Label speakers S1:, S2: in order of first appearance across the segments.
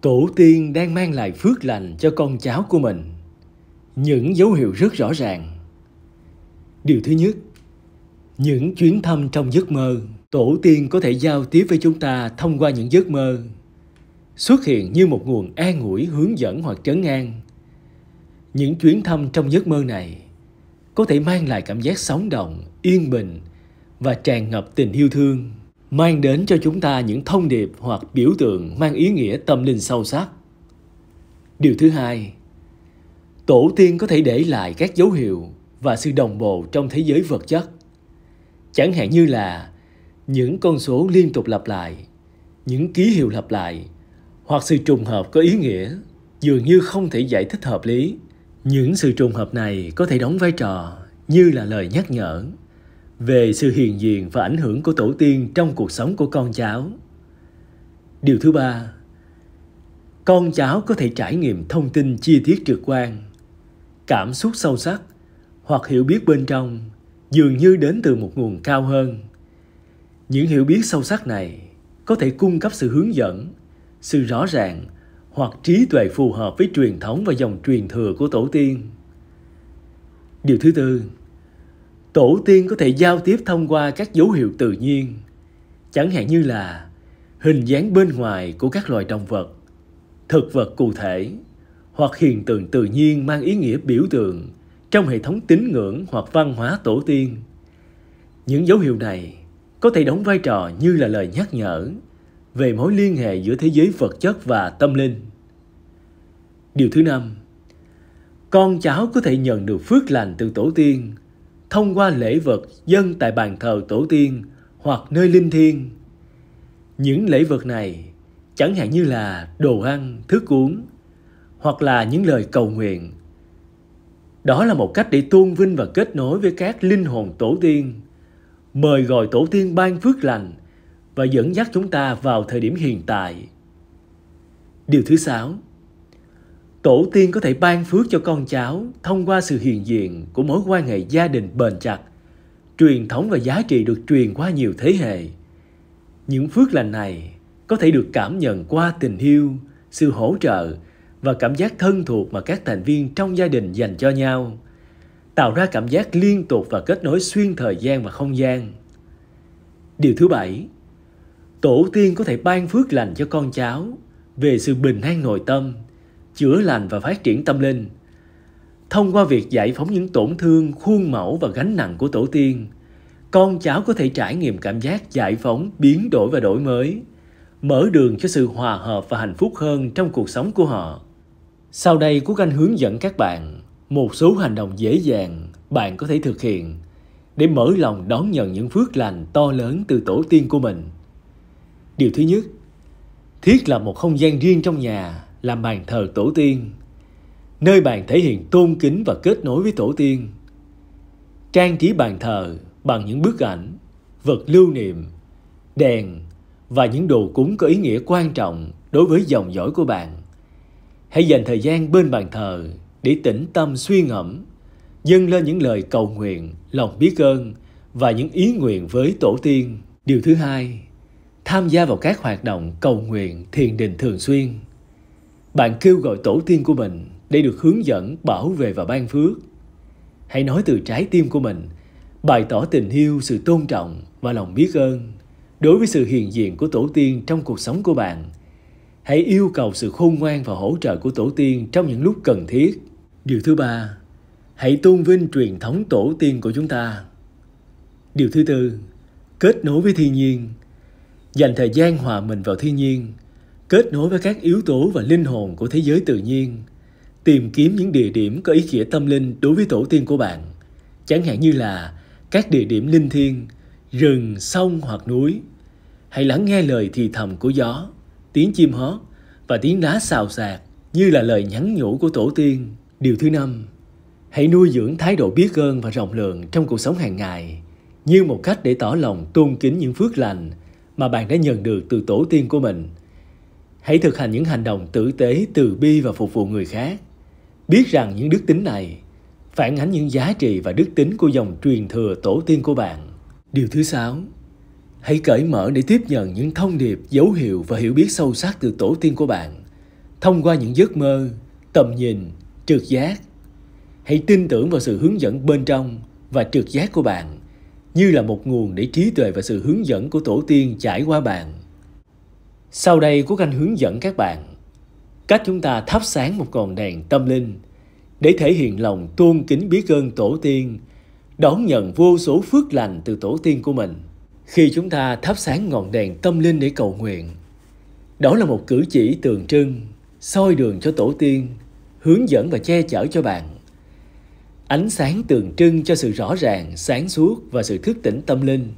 S1: tổ tiên đang mang lại phước lành cho con cháu của mình những dấu hiệu rất rõ ràng điều thứ nhất những chuyến thăm trong giấc mơ tổ tiên có thể giao tiếp với chúng ta thông qua những giấc mơ xuất hiện như một nguồn an ủi hướng dẫn hoặc trấn an những chuyến thăm trong giấc mơ này có thể mang lại cảm giác sống động yên bình và tràn ngập tình yêu thương mang đến cho chúng ta những thông điệp hoặc biểu tượng mang ý nghĩa tâm linh sâu sắc. Điều thứ hai, tổ tiên có thể để lại các dấu hiệu và sự đồng bộ trong thế giới vật chất. Chẳng hạn như là những con số liên tục lặp lại, những ký hiệu lặp lại, hoặc sự trùng hợp có ý nghĩa dường như không thể giải thích hợp lý. Những sự trùng hợp này có thể đóng vai trò như là lời nhắc nhở về sự hiện diện và ảnh hưởng của tổ tiên trong cuộc sống của con cháu. Điều thứ ba, con cháu có thể trải nghiệm thông tin chi tiết trực quan, cảm xúc sâu sắc hoặc hiểu biết bên trong dường như đến từ một nguồn cao hơn. Những hiểu biết sâu sắc này có thể cung cấp sự hướng dẫn, sự rõ ràng hoặc trí tuệ phù hợp với truyền thống và dòng truyền thừa của tổ tiên. Điều thứ tư, tổ tiên có thể giao tiếp thông qua các dấu hiệu tự nhiên chẳng hạn như là hình dáng bên ngoài của các loài động vật thực vật cụ thể hoặc hiện tượng tự nhiên mang ý nghĩa biểu tượng trong hệ thống tín ngưỡng hoặc văn hóa tổ tiên những dấu hiệu này có thể đóng vai trò như là lời nhắc nhở về mối liên hệ giữa thế giới vật chất và tâm linh điều thứ năm con cháu có thể nhận được phước lành từ tổ tiên thông qua lễ vật dân tại bàn thờ tổ tiên hoặc nơi linh thiêng. Những lễ vật này chẳng hạn như là đồ ăn, thức uống hoặc là những lời cầu nguyện. Đó là một cách để tôn vinh và kết nối với các linh hồn tổ tiên, mời gọi tổ tiên ban phước lành và dẫn dắt chúng ta vào thời điểm hiện tại. Điều thứ sáu, tổ tiên có thể ban phước cho con cháu thông qua sự hiện diện của mối quan hệ gia đình bền chặt truyền thống và giá trị được truyền qua nhiều thế hệ những phước lành này có thể được cảm nhận qua tình yêu sự hỗ trợ và cảm giác thân thuộc mà các thành viên trong gia đình dành cho nhau tạo ra cảm giác liên tục và kết nối xuyên thời gian và không gian điều thứ bảy tổ tiên có thể ban phước lành cho con cháu về sự bình an nội tâm chữa lành và phát triển tâm linh. Thông qua việc giải phóng những tổn thương, khuôn mẫu và gánh nặng của tổ tiên, con cháu có thể trải nghiệm cảm giác giải phóng, biến đổi và đổi mới, mở đường cho sự hòa hợp và hạnh phúc hơn trong cuộc sống của họ. Sau đây, của Anh hướng dẫn các bạn một số hành động dễ dàng bạn có thể thực hiện để mở lòng đón nhận những phước lành to lớn từ tổ tiên của mình. Điều thứ nhất, thiết lập một không gian riêng trong nhà làm bàn thờ tổ tiên, nơi bàn thể hiện tôn kính và kết nối với tổ tiên. Trang trí bàn thờ bằng những bức ảnh, vật lưu niệm, đèn và những đồ cúng có ý nghĩa quan trọng đối với dòng dõi của bạn. Hãy dành thời gian bên bàn thờ để tĩnh tâm suy ngẫm, dâng lên những lời cầu nguyện, lòng biết ơn và những ý nguyện với tổ tiên. Điều thứ hai, tham gia vào các hoạt động cầu nguyện thiền định thường xuyên. Bạn kêu gọi tổ tiên của mình để được hướng dẫn, bảo vệ và ban phước. Hãy nói từ trái tim của mình, bày tỏ tình yêu, sự tôn trọng và lòng biết ơn đối với sự hiện diện của tổ tiên trong cuộc sống của bạn. Hãy yêu cầu sự khôn ngoan và hỗ trợ của tổ tiên trong những lúc cần thiết. Điều thứ ba, hãy tôn vinh truyền thống tổ tiên của chúng ta. Điều thứ tư, kết nối với thiên nhiên. Dành thời gian hòa mình vào thiên nhiên – kết nối với các yếu tố và linh hồn của thế giới tự nhiên, tìm kiếm những địa điểm có ý nghĩa tâm linh đối với tổ tiên của bạn, chẳng hạn như là các địa điểm linh thiêng, rừng, sông hoặc núi. Hãy lắng nghe lời thì thầm của gió, tiếng chim hót và tiếng lá xào xạc như là lời nhắn nhủ của tổ tiên. Điều thứ năm, hãy nuôi dưỡng thái độ biết ơn và rộng lượng trong cuộc sống hàng ngày như một cách để tỏ lòng tôn kính những phước lành mà bạn đã nhận được từ tổ tiên của mình – Hãy thực hành những hành động tử tế, từ bi và phục vụ người khác. Biết rằng những đức tính này phản ánh những giá trị và đức tính của dòng truyền thừa tổ tiên của bạn. Điều thứ sáu, hãy cởi mở để tiếp nhận những thông điệp, dấu hiệu và hiểu biết sâu sắc từ tổ tiên của bạn thông qua những giấc mơ, tầm nhìn, trực giác. Hãy tin tưởng vào sự hướng dẫn bên trong và trực giác của bạn như là một nguồn để trí tuệ và sự hướng dẫn của tổ tiên trải qua bạn sau đây Quốc Anh hướng dẫn các bạn cách chúng ta thắp sáng một ngọn đèn tâm linh để thể hiện lòng tôn kính biết ơn tổ tiên, đón nhận vô số phước lành từ tổ tiên của mình. Khi chúng ta thắp sáng ngọn đèn tâm linh để cầu nguyện, đó là một cử chỉ tượng trưng, soi đường cho tổ tiên, hướng dẫn và che chở cho bạn. Ánh sáng tượng trưng cho sự rõ ràng, sáng suốt và sự thức tỉnh tâm linh –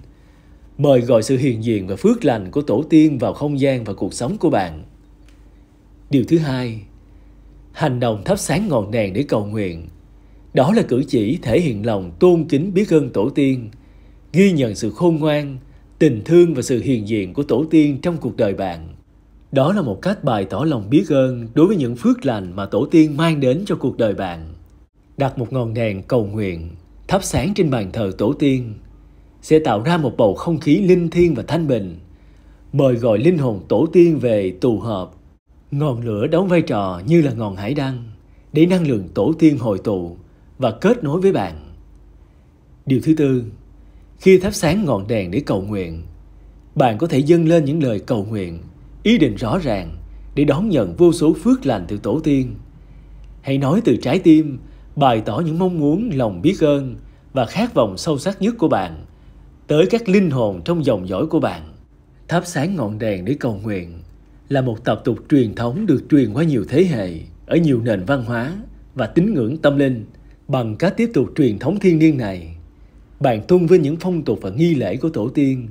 S1: mời gọi sự hiền diện và phước lành của tổ tiên vào không gian và cuộc sống của bạn. Điều thứ hai, hành động thắp sáng ngọn đèn để cầu nguyện. Đó là cử chỉ thể hiện lòng tôn kính biết ơn tổ tiên, ghi nhận sự khôn ngoan, tình thương và sự hiền diện của tổ tiên trong cuộc đời bạn. Đó là một cách bày tỏ lòng biết ơn đối với những phước lành mà tổ tiên mang đến cho cuộc đời bạn. Đặt một ngọn đèn cầu nguyện, thắp sáng trên bàn thờ tổ tiên sẽ tạo ra một bầu không khí linh thiêng và thanh bình, mời gọi linh hồn tổ tiên về tù hợp. Ngọn lửa đóng vai trò như là ngọn hải đăng để năng lượng tổ tiên hội tụ và kết nối với bạn. Điều thứ tư, khi thắp sáng ngọn đèn để cầu nguyện, bạn có thể dâng lên những lời cầu nguyện, ý định rõ ràng để đón nhận vô số phước lành từ tổ tiên. Hãy nói từ trái tim, bày tỏ những mong muốn lòng biết ơn và khát vọng sâu sắc nhất của bạn tới các linh hồn trong dòng dõi của bạn. Thắp sáng ngọn đèn để cầu nguyện là một tập tục truyền thống được truyền qua nhiều thế hệ ở nhiều nền văn hóa và tín ngưỡng tâm linh bằng cách tiếp tục truyền thống thiên niên này. Bạn tung với những phong tục và nghi lễ của tổ tiên,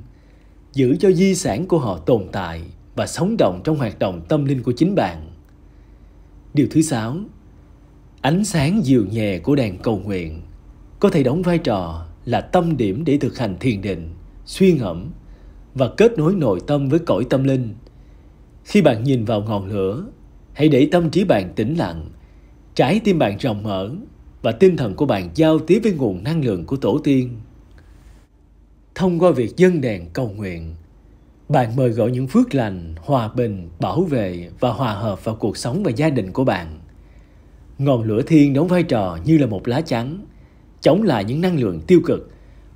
S1: giữ cho di sản của họ tồn tại và sống động trong hoạt động tâm linh của chính bạn. Điều thứ sáu, ánh sáng dịu nhẹ của đèn cầu nguyện có thể đóng vai trò là tâm điểm để thực hành thiền định, suy ngẫm và kết nối nội tâm với cõi tâm linh. Khi bạn nhìn vào ngọn lửa, hãy để tâm trí bạn tĩnh lặng, trái tim bạn rộng mở và tinh thần của bạn giao tiếp với nguồn năng lượng của tổ tiên. Thông qua việc dân đèn cầu nguyện, bạn mời gọi những phước lành, hòa bình, bảo vệ và hòa hợp vào cuộc sống và gia đình của bạn. Ngọn lửa thiên đóng vai trò như là một lá chắn – chống lại những năng lượng tiêu cực,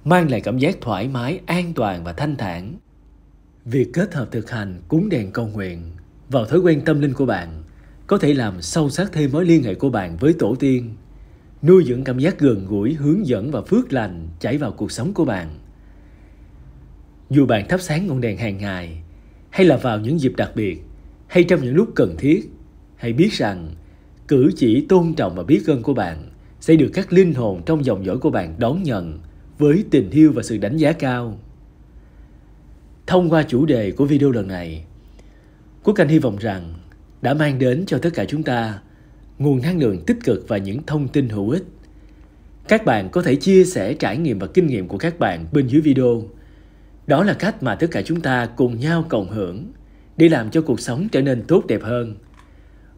S1: mang lại cảm giác thoải mái, an toàn và thanh thản. Việc kết hợp thực hành cúng đèn cầu nguyện vào thói quen tâm linh của bạn có thể làm sâu sắc thêm mối liên hệ của bạn với tổ tiên, nuôi dưỡng cảm giác gần gũi, hướng dẫn và phước lành chảy vào cuộc sống của bạn. Dù bạn thắp sáng ngọn đèn hàng ngày, hay là vào những dịp đặc biệt, hay trong những lúc cần thiết, hãy biết rằng cử chỉ tôn trọng và biết ơn của bạn sẽ được các linh hồn trong dòng dõi của bạn đón nhận với tình yêu và sự đánh giá cao. Thông qua chủ đề của video lần này, Quốc Anh hy vọng rằng đã mang đến cho tất cả chúng ta nguồn năng lượng tích cực và những thông tin hữu ích. Các bạn có thể chia sẻ trải nghiệm và kinh nghiệm của các bạn bên dưới video. Đó là cách mà tất cả chúng ta cùng nhau cộng hưởng để làm cho cuộc sống trở nên tốt đẹp hơn.